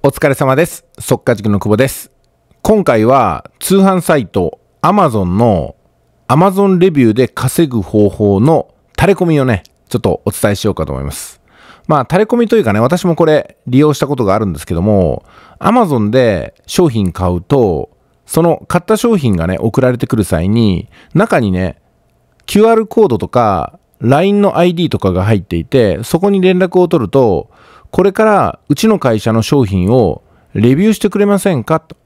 お疲れ様です。速価塾の久保です。今回は通販サイト Amazon の Amazon レビューで稼ぐ方法のタレコミをね、ちょっとお伝えしようかと思います。まあ、タレコミというかね、私もこれ利用したことがあるんですけども、Amazon で商品買うと、その買った商品がね、送られてくる際に、中にね、QR コードとか LINE の ID とかが入っていて、そこに連絡を取ると、これからうちの会社の商品をレビューしてくれませんかと。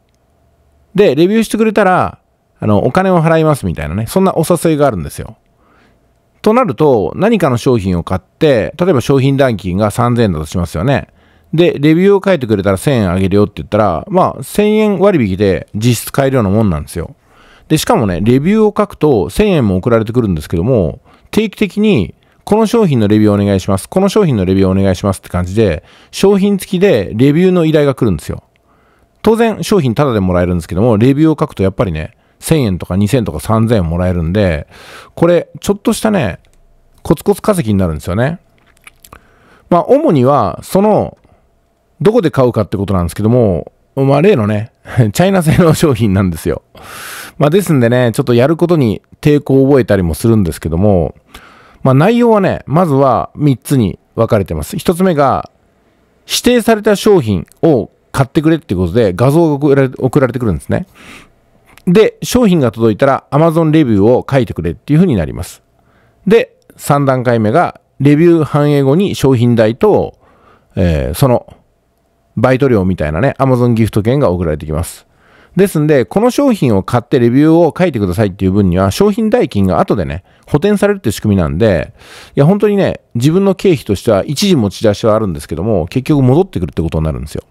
で、レビューしてくれたら、あの、お金を払いますみたいなね、そんなお誘いがあるんですよ。となると、何かの商品を買って、例えば商品代金が3000円だとしますよね。で、レビューを書いてくれたら1000円あげるよって言ったら、まあ、1000円割引で実質買えるようなもんなんですよ。で、しかもね、レビューを書くと1000円も送られてくるんですけども、定期的にこの商品のレビューお願いします。この商品のレビューお願いしますって感じで、商品付きでレビューの依頼が来るんですよ。当然、商品タダでもらえるんですけども、レビューを書くとやっぱりね、1000円とか2000円とか3000円もらえるんで、これ、ちょっとしたね、コツコツ稼ぎになるんですよね。まあ、主には、その、どこで買うかってことなんですけども、まあ、例のね、チャイナ製の商品なんですよ。まあ、ですんでね、ちょっとやることに抵抗を覚えたりもするんですけども、まあ、内容はね、まずは3つに分かれてます。1つ目が、指定された商品を買ってくれっていうことで画像が送られてくるんですね。で、商品が届いたら Amazon レビューを書いてくれっていうふうになります。で、3段階目が、レビュー反映後に商品代と、えー、その、バイト料みたいなね、Amazon ギフト券が送られてきます。ですんで、この商品を買ってレビューを書いてくださいっていう分には、商品代金が後でね、補填されるって仕組みなんで、いや、本当にね、自分の経費としては一時持ち出しはあるんですけども、結局戻ってくるってことになるんですよ。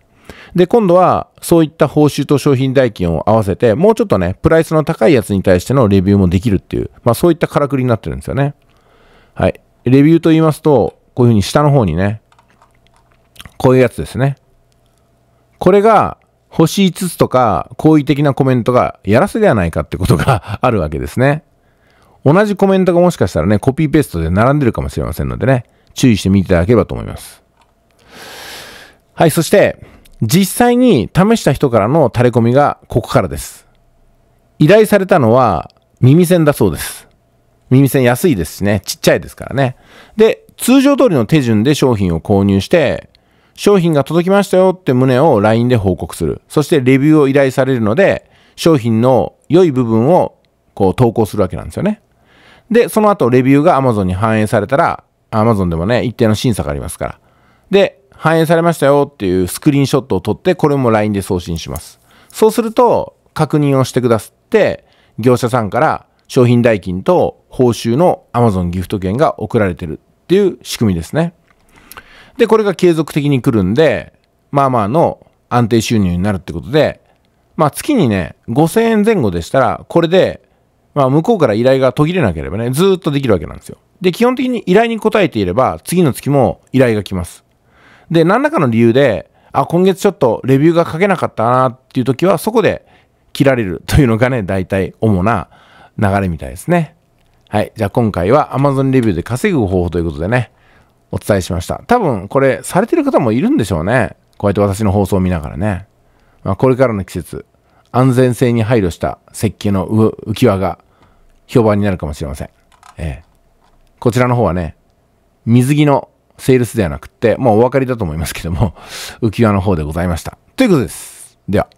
で、今度は、そういった報酬と商品代金を合わせて、もうちょっとね、プライスの高いやつに対してのレビューもできるっていう、まあそういったからくりになってるんですよね。はい。レビューと言いますと、こういうふうに下の方にね、こういうやつですね。これが、星5つとか好意的なコメントがやらせではないかってことがあるわけですね。同じコメントがもしかしたらね、コピーペーストで並んでるかもしれませんのでね、注意してみていただければと思います。はい、そして、実際に試した人からのタレコミがここからです。依頼されたのは耳栓だそうです。耳栓安いですしね、ちっちゃいですからね。で、通常通りの手順で商品を購入して、商品が届きましたよって旨を LINE で報告する。そしてレビューを依頼されるので、商品の良い部分をこう投稿するわけなんですよね。で、その後レビューが Amazon に反映されたら、Amazon でもね、一定の審査がありますから。で、反映されましたよっていうスクリーンショットを撮って、これも LINE で送信します。そうすると、確認をしてくださって、業者さんから商品代金と報酬の Amazon ギフト券が送られてるっていう仕組みですね。で、これが継続的に来るんで、まあまあの安定収入になるってことで、まあ月にね、5000円前後でしたら、これで、まあ向こうから依頼が途切れなければね、ずっとできるわけなんですよ。で、基本的に依頼に応えていれば、次の月も依頼が来ます。で、何らかの理由で、あ、今月ちょっとレビューが書けなかったなっていう時は、そこで切られるというのがね、大体主な流れみたいですね。はい。じゃあ今回は Amazon レビューで稼ぐ方法ということでね、お伝えしました。多分これされてる方もいるんでしょうね。こうやって私の放送を見ながらね。まあ、これからの季節、安全性に配慮した設計の浮き輪が評判になるかもしれません。ええ。こちらの方はね、水着のセールスではなくって、もうお分かりだと思いますけども、浮き輪の方でございました。ということです。では。